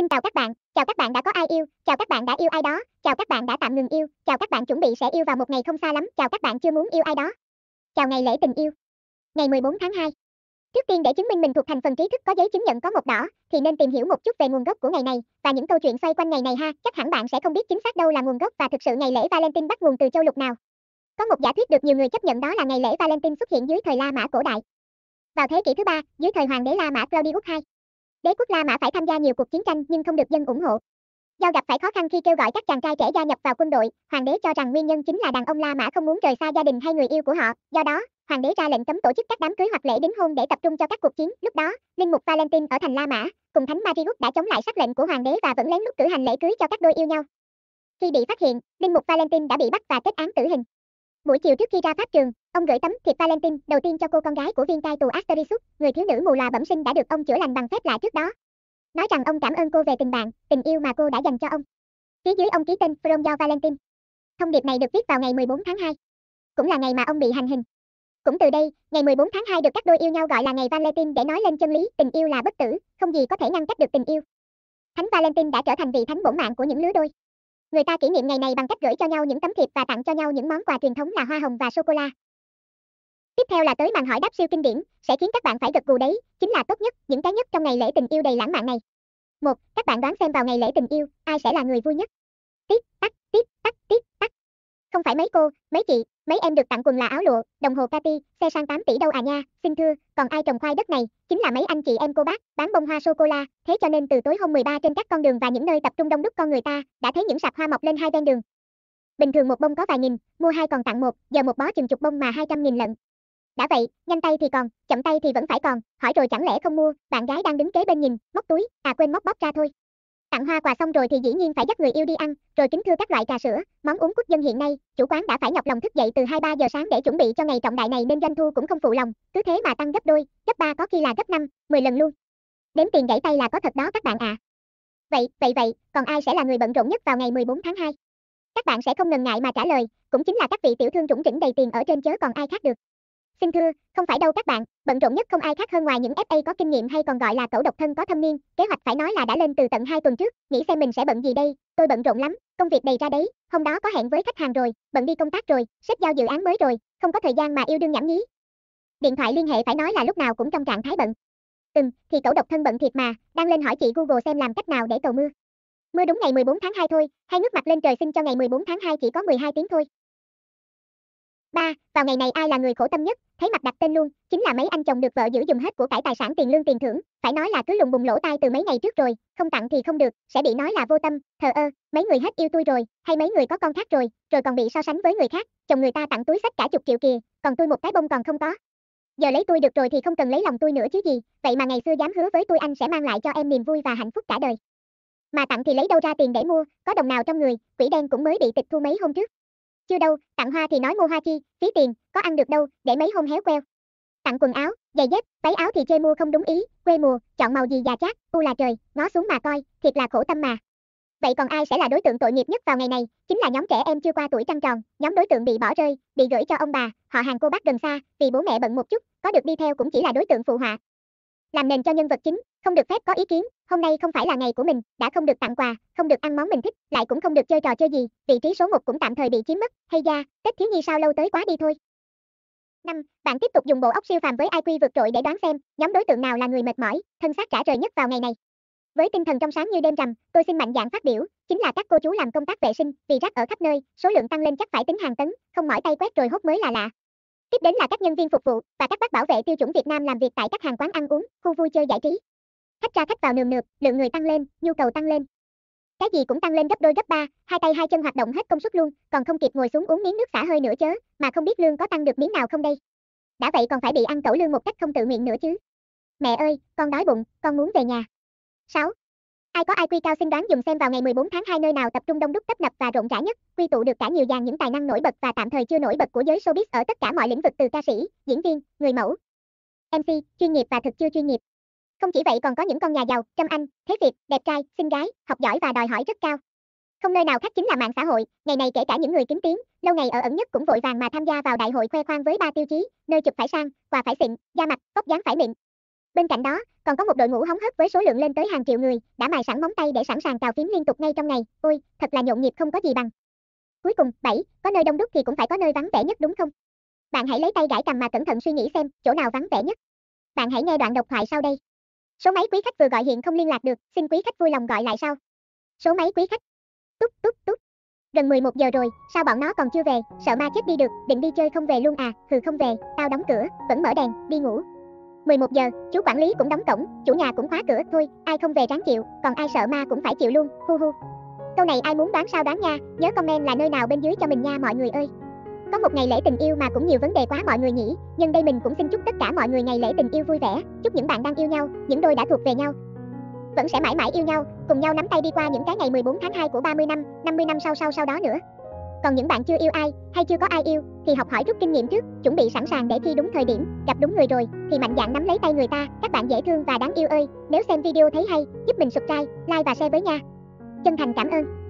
Xin chào các bạn, chào các bạn đã có ai yêu, chào các bạn đã yêu ai đó, chào các bạn đã tạm ngừng yêu, chào các bạn chuẩn bị sẽ yêu vào một ngày không xa lắm, chào các bạn chưa muốn yêu ai đó. Chào ngày lễ tình yêu. Ngày 14 tháng 2. Trước tiên để chứng minh mình thuộc thành phần trí thức có giấy chứng nhận có một đỏ, thì nên tìm hiểu một chút về nguồn gốc của ngày này và những câu chuyện xoay quanh ngày này ha, chắc hẳn bạn sẽ không biết chính xác đâu là nguồn gốc và thực sự ngày lễ Valentine bắt nguồn từ châu lục nào. Có một giả thuyết được nhiều người chấp nhận đó là ngày lễ Valentine xuất hiện dưới thời La Mã cổ đại. Vào thế kỷ thứ ba, dưới thời hoàng đế La Mã Claudius II, Đế quốc La Mã phải tham gia nhiều cuộc chiến tranh nhưng không được dân ủng hộ. Do gặp phải khó khăn khi kêu gọi các chàng trai trẻ gia nhập vào quân đội, hoàng đế cho rằng nguyên nhân chính là đàn ông La Mã không muốn rời xa gia đình hay người yêu của họ, do đó, hoàng đế ra lệnh cấm tổ chức các đám cưới hoặc lễ đính hôn để tập trung cho các cuộc chiến. Lúc đó, linh mục Valentine ở thành La Mã cùng thánh Marius đã chống lại sắc lệnh của hoàng đế và vẫn lén lút cử hành lễ cưới cho các đôi yêu nhau. Khi bị phát hiện, linh mục Valentine đã bị bắt và kết án tử hình. Buổi chiều trước khi ra pháp trường, ông gửi tấm thiệp Valentine đầu tiên cho cô con gái của viên cai tù Asterisuk, người thiếu nữ mù lòa bẩm sinh đã được ông chữa lành bằng phép lạ trước đó. Nói rằng ông cảm ơn cô về tình bạn, tình yêu mà cô đã dành cho ông. Phía dưới ông ký tên From Your Valentine. Thông điệp này được viết vào ngày 14 tháng 2, cũng là ngày mà ông bị hành hình. Cũng từ đây, ngày 14 tháng 2 được các đôi yêu nhau gọi là ngày Valentine để nói lên chân lý tình yêu là bất tử, không gì có thể ngăn cách được tình yêu. Thánh Valentine đã trở thành vị thánh bổn mạng của những lứa đôi. Người ta kỷ niệm ngày này bằng cách gửi cho nhau những tấm thiệp và tặng cho nhau những món quà truyền thống là hoa hồng và sô cô la. Tiếp theo là tới màn hỏi đáp siêu kinh điển, sẽ khiến các bạn phải gật gù đấy, chính là tốt nhất, những cái nhất trong ngày lễ tình yêu đầy lãng mạn này. Một, Các bạn đoán xem vào ngày lễ tình yêu, ai sẽ là người vui nhất? Tiếp, tắt, tiếp, tắt, tiếp, không phải mấy cô, mấy chị, mấy em được tặng quần là áo lụa, đồng hồ Cartier, xe sang 8 tỷ đâu à nha, xin thưa, còn ai trồng khoai đất này, chính là mấy anh chị em cô bác, bán bông hoa sô-cô-la, thế cho nên từ tối hôm 13 trên các con đường và những nơi tập trung đông đúc con người ta, đã thấy những sạp hoa mọc lên hai bên đường. Bình thường một bông có vài nghìn, mua hai còn tặng một, giờ một bó chừng chục bông mà 200 nghìn lận. Đã vậy, nhanh tay thì còn, chậm tay thì vẫn phải còn, hỏi rồi chẳng lẽ không mua, bạn gái đang đứng kế bên nhìn, móc túi, à quên móc bóp ra thôi. Tặng hoa quà xong rồi thì dĩ nhiên phải dắt người yêu đi ăn, rồi kính thưa các loại trà sữa, món uống quốc dân hiện nay, chủ quán đã phải nhọc lòng thức dậy từ 2-3 giờ sáng để chuẩn bị cho ngày trọng đại này nên doanh thu cũng không phụ lòng, cứ thế mà tăng gấp đôi, gấp ba có khi là gấp 5, 10 lần luôn. Đếm tiền gãy tay là có thật đó các bạn ạ. À. Vậy, vậy vậy, còn ai sẽ là người bận rộn nhất vào ngày 14 tháng 2? Các bạn sẽ không ngần ngại mà trả lời, cũng chính là các vị tiểu thương chuẩn chỉnh đầy tiền ở trên chớ còn ai khác được. Xin thưa, không phải đâu các bạn, bận rộn nhất không ai khác hơn ngoài những FA có kinh nghiệm hay còn gọi là cẩu độc thân có thâm niên, kế hoạch phải nói là đã lên từ tận hai tuần trước, nghĩ xem mình sẽ bận gì đây, tôi bận rộn lắm, công việc đầy ra đấy, hôm đó có hẹn với khách hàng rồi, bận đi công tác rồi, xếp giao dự án mới rồi, không có thời gian mà yêu đương nhảm nhí. Điện thoại liên hệ phải nói là lúc nào cũng trong trạng thái bận. Ừm, thì cẩu độc thân bận thiệt mà, đang lên hỏi chị Google xem làm cách nào để cầu mưa. Mưa đúng ngày 14 tháng 2 thôi, hay nước mặt lên trời xin cho ngày 14 tháng 2 chỉ có 12 tiếng thôi. Ba, Vào ngày này ai là người khổ tâm nhất, thấy mặt đặt tên luôn, chính là mấy anh chồng được vợ giữ dùng hết của cải tài sản tiền lương tiền thưởng, phải nói là cứ lùng bùng lỗ tai từ mấy ngày trước rồi, không tặng thì không được, sẽ bị nói là vô tâm, thờ ơ, mấy người hết yêu tôi rồi, hay mấy người có con khác rồi, rồi còn bị so sánh với người khác, chồng người ta tặng túi sách cả chục triệu kìa, còn tôi một cái bông còn không có. Giờ lấy tôi được rồi thì không cần lấy lòng tôi nữa chứ gì, vậy mà ngày xưa dám hứa với tôi anh sẽ mang lại cho em niềm vui và hạnh phúc cả đời. Mà tặng thì lấy đâu ra tiền để mua, có đồng nào trong người, quỷ đen cũng mới bị tịch thu mấy hôm trước, chưa đâu, tặng hoa thì nói mua hoa chi, phí tiền, có ăn được đâu, để mấy hôm héo queo. Tặng quần áo, giày dép, váy áo thì chơi mua không đúng ý, quê mùa, chọn màu gì già chát, u là trời, ngó xuống mà coi, thiệt là khổ tâm mà. Vậy còn ai sẽ là đối tượng tội nghiệp nhất vào ngày này? Chính là nhóm trẻ em chưa qua tuổi trăng tròn, nhóm đối tượng bị bỏ rơi, bị gửi cho ông bà, họ hàng cô bác gần xa, vì bố mẹ bận một chút, có được đi theo cũng chỉ là đối tượng phụ họa. Làm nền cho nhân vật chính, không được phép có ý kiến, hôm nay không phải là ngày của mình, đã không được tặng quà, không được ăn món mình thích, lại cũng không được chơi trò chơi gì, vị trí số 1 cũng tạm thời bị chiếm mất, hay da, Tết thiếu nhi sao lâu tới quá đi thôi. 5. Bạn tiếp tục dùng bộ óc siêu phàm với IQ vượt trội để đoán xem nhóm đối tượng nào là người mệt mỏi, thân xác trả trời nhất vào ngày này. Với tinh thần trong sáng như đêm rằm, tôi xin mạnh dạng phát biểu, chính là các cô chú làm công tác vệ sinh, vì rác ở khắp nơi, số lượng tăng lên chắc phải tính hàng tấn, không mỏi tay quét rồi hốt mới là lạ. Tiếp đến là các nhân viên phục vụ và các bác bảo vệ tiêu chuẩn Việt Nam làm việc tại các hàng quán ăn uống, khu vui chơi giải trí. Khách ra khách vào nườm nượp, lượng người tăng lên, nhu cầu tăng lên. Cái gì cũng tăng lên gấp đôi gấp ba, hai tay hai chân hoạt động hết công suất luôn, còn không kịp ngồi xuống uống miếng nước xả hơi nữa chứ, mà không biết lương có tăng được miếng nào không đây. Đã vậy còn phải bị ăn cẩu lương một cách không tự nguyện nữa chứ. Mẹ ơi, con đói bụng, con muốn về nhà. 6. Ai có IQ cao xin đoán dùng xem vào ngày 14 tháng 2 nơi nào tập trung đông đúc tấp nập và rộn rã nhất, quy tụ được cả nhiều dàn những tài năng nổi bật và tạm thời chưa nổi bật của giới showbiz ở tất cả mọi lĩnh vực từ ca sĩ, diễn viên, người mẫu, MC, chuyên nghiệp và thực chưa chuyên nghiệp. Không chỉ vậy còn có những con nhà giàu, trâm anh, thế việt, đẹp trai, xinh gái, học giỏi và đòi hỏi rất cao. Không nơi nào khác chính là mạng xã hội, ngày này kể cả những người kiếm tiếng, lâu ngày ở ẩn nhất cũng vội vàng mà tham gia vào đại hội khoe khoang với ba tiêu chí, nơi chụp phải sang, quà phải xịn, da mặt, tóc dáng phải mịn. Bên cạnh đó, còn có một đội ngũ hóng hớt với số lượng lên tới hàng triệu người, đã mài sẵn móng tay để sẵn sàng cào phím liên tục ngay trong ngày. Ôi, thật là nhộn nhịp không có gì bằng. Cuối cùng, 7, có nơi đông đúc thì cũng phải có nơi vắng vẻ nhất đúng không? Bạn hãy lấy tay gãi cầm mà cẩn thận suy nghĩ xem, chỗ nào vắng vẻ nhất. Bạn hãy nghe đoạn độc thoại sau đây. Số máy quý khách vừa gọi hiện không liên lạc được, xin quý khách vui lòng gọi lại sau. Số máy quý khách. Túc túc túc. Gần 11 giờ rồi, sao bọn nó còn chưa về, sợ ma chết đi được, định đi chơi không về luôn à, hừ không về, tao đóng cửa, vẫn mở đèn, đi ngủ. 11 giờ, chú quản lý cũng đóng cổng, chủ nhà cũng khóa cửa, thôi, ai không về ráng chịu, còn ai sợ ma cũng phải chịu luôn, hu hu. Câu này ai muốn đoán sao đoán nha, nhớ comment là nơi nào bên dưới cho mình nha mọi người ơi. Có một ngày lễ tình yêu mà cũng nhiều vấn đề quá mọi người nhỉ? nhưng đây mình cũng xin chúc tất cả mọi người ngày lễ tình yêu vui vẻ, chúc những bạn đang yêu nhau, những đôi đã thuộc về nhau vẫn sẽ mãi mãi yêu nhau, cùng nhau nắm tay đi qua những cái ngày 14 tháng 2 của 30 năm, 50 năm sau sau sau đó nữa. Còn những bạn chưa yêu ai hay chưa có ai yêu thì học hỏi rút kinh nghiệm trước, chuẩn bị sẵn sàng để khi đúng thời điểm, gặp đúng người rồi thì mạnh dạn nắm lấy tay người ta. Các bạn dễ thương và đáng yêu ơi, nếu xem video thấy hay, giúp mình subscribe, like và share với nha. Chân thành cảm ơn.